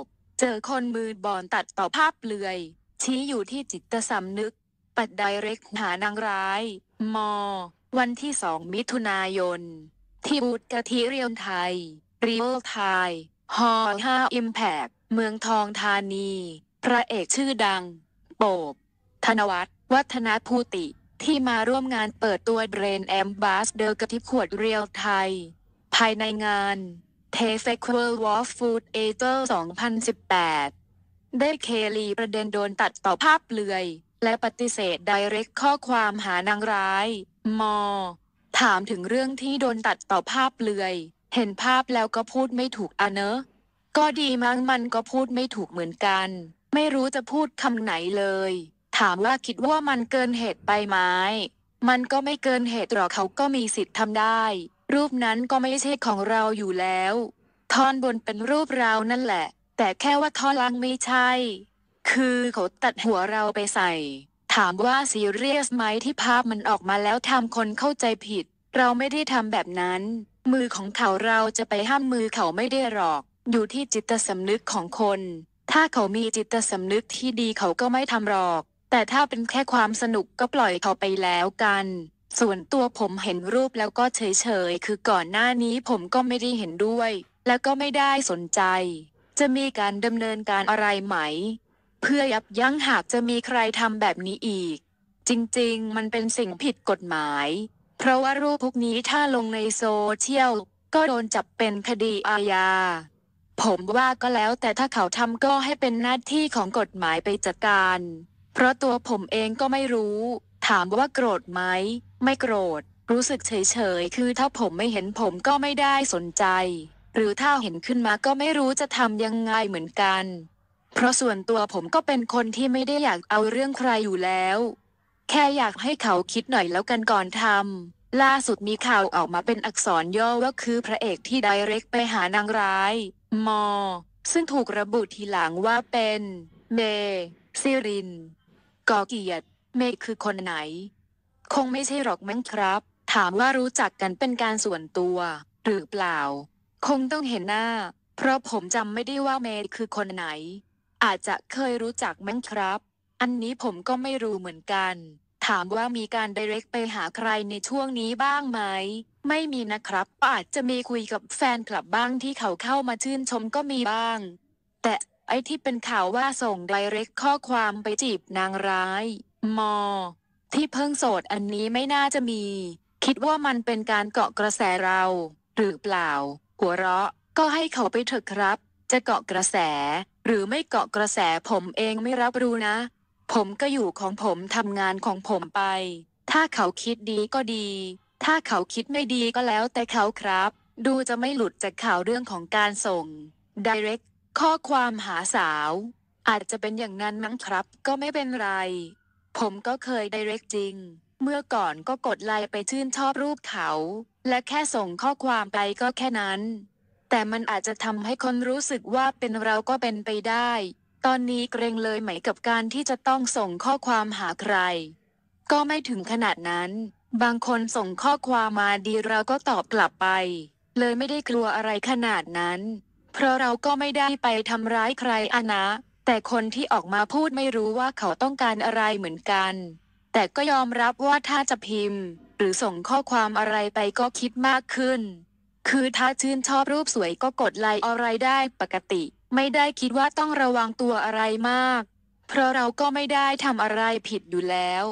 บเจอคนมือบอลตัดต่อภาพเลือยชี้อยู่ที่จิตสำนึก ปัดไดเรกหานางร้าย มวันที่สองมิถุนายน ที่บูตกะทิเรียนไทยเรียวไทยฮอห้าอิมแพกเมืองทองธานี พระเอกชื่อดัง โปบธนวัฒน์วัฒนภูติที่มาร่วมงานเปิดตัวเบรนแอมบาสเดอร์กะทิขวดเรียลไทย ภายในงานเทเฟกเวิร์ลวอลฟูดเอเตอร์2018 ได้เคลีประเด็นโดนตัดต่อภาพเลือย และปฏิเสธไดเรกข้อความหานางร้ายมอถามถึงเรื่องที่โดนตัดต่อภาพเลือย เห็นภาพแล้วก็พูดไม่ถูกอะเนอะ ก็ดีมั้งมันก็พูดไม่ถูกเหมือนกัน ไม่รู้จะพูดคำไหนเลย ถามว่าคิดว่ามันเกินเหตุไปไหม มันก็ไม่เกินเหตุหรอกเขาก็มีสิทธิ์ทำได้รูปนั้นก็ไม่ใช่ของเราอยู่แล้วท่อนบนเป็นรูปเรานั่นแหละ แต่แค่ว่าท่อนล่างไม่ใช่ คือเขาตัดหัวเราไปใส่ ถามว่าซีเรียสไหมที่ภาพมันออกมาแล้วทำคนเข้าใจผิด เราไม่ได้ทำแบบนั้น มือของเขาเราจะไปห้ามมือเขาไม่ได้หรอก อยู่ที่จิตสำนึกของคน ถ้าเขามีจิตสำนึกที่ดีเขาก็ไม่ทำหรอก แต่ถ้าเป็นแค่ความสนุกก็ปล่อยเขาไปแล้วกันส่วนตัวผมเห็นรูปแล้วก็เฉยๆ คือก่อนหน้านี้ผมก็ไม่ได้เห็นด้วย และก็ไม่ได้สนใจ จะมีการดำเนินการอะไรไหม เพื่อยับยั้งหากจะมีใครทำแบบนี้อีก จริงๆ มันเป็นสิ่งผิดกฎหมาย เพราะว่ารูปพวกนี้ถ้าลงในโซเชียลก็โดนจับเป็นคดีอาญา ผมว่าก็แล้วแต่ถ้าเขาทำก็ให้เป็นหน้าที่ของกฎหมายไปจัดการ เพราะตัวผมเองก็ไม่รู้ถามว่าโกรธไหม ไม่โกรธ รู้สึกเฉยเฉยคือถ้าผมไม่เห็นผมก็ไม่ได้สนใจ หรือถ้าเห็นขึ้นมาก็ไม่รู้จะทำยังไงเหมือนกัน เพราะส่วนตัวผมก็เป็นคนที่ไม่ได้อยากเอาเรื่องใครอยู่แล้ว แค่อยากให้เขาคิดหน่อยแล้วกันก่อนทำ ล่าสุดมีข่าวออกมาเป็นอักษรย่อว่าคือพระเอกที่ไดเรกไปหานางร้ายมอซึ่งถูกระบุทีหลังว่าเป็น เม ซิรินกอเกียรติเมย์คือคนไหน คงไม่ใช่หรอกมั้งครับ ถามว่ารู้จักกันเป็นการส่วนตัว หรือเปล่า คงต้องเห็นหน้า เพราะผมจำไม่ได้ว่าเมย์คือคนไหน อาจจะเคยรู้จักมั้งครับ อันนี้ผมก็ไม่รู้เหมือนกัน ถามว่ามีการไดเรกไปหาใครในช่วงนี้บ้างไหมไม่มีนะครับ อาจจะมีคุยกับแฟนคลับบ้างที่เขาเข้ามาชื่นชมก็มีบ้าง แต่ไอที่เป็นข่าวว่าส่งไดเรกข้อความไปจีบนางร้ายมอที่เพิ่งโสดอันนี้ไม่น่าจะมี คิดว่ามันเป็นการเกาะกระแสเรา หรือเปล่า หัวเราะก็ให้เขาไปเถอะครับ จะเกาะกระแส หรือไม่เกาะกระแสผมเองไม่รับรู้นะ ผมก็อยู่ของผมทำงานของผมไป ถ้าเขาคิดดีก็ดี ถ้าเขาคิดไม่ดีก็แล้วแต่เขาครับ ดูจะไม่หลุดจากข่าวเรื่องของการส่ง direct ข้อความหาสาว อาจจะเป็นอย่างนั้นมั้งครับ ก็ไม่เป็นไรผมก็เคยไดเรกจริง เมื่อก่อนก็กดไลค์ไปชื่นชอบรูปเขา และแค่ส่งข้อความไปก็แค่นั้น แต่มันอาจจะทำให้คนรู้สึกว่าเป็นเราก็เป็นไปได้ ตอนนี้เกรงเลยไหมกับการที่จะต้องส่งข้อความหาใคร ก็ไม่ถึงขนาดนั้น บางคนส่งข้อความมาดีเราก็ตอบกลับไป เลยไม่ได้กลัวอะไรขนาดนั้น เพราะเราก็ไม่ได้ไปทำร้ายใครอะนะแต่คนที่ออกมาพูดไม่รู้ว่าเขาต้องการอะไรเหมือนกัน แต่ก็ยอมรับว่าถ้าจะพิมพ์หรือส่งข้อความอะไรไปก็คิดมากขึ้น คือถ้าชื่นชอบรูปสวยก็กดไลค์อะไรได้ปกติ ไม่ได้คิดว่าต้องระวังตัวอะไรมาก เพราะเราก็ไม่ได้ทำอะไรผิดอยู่แล้ว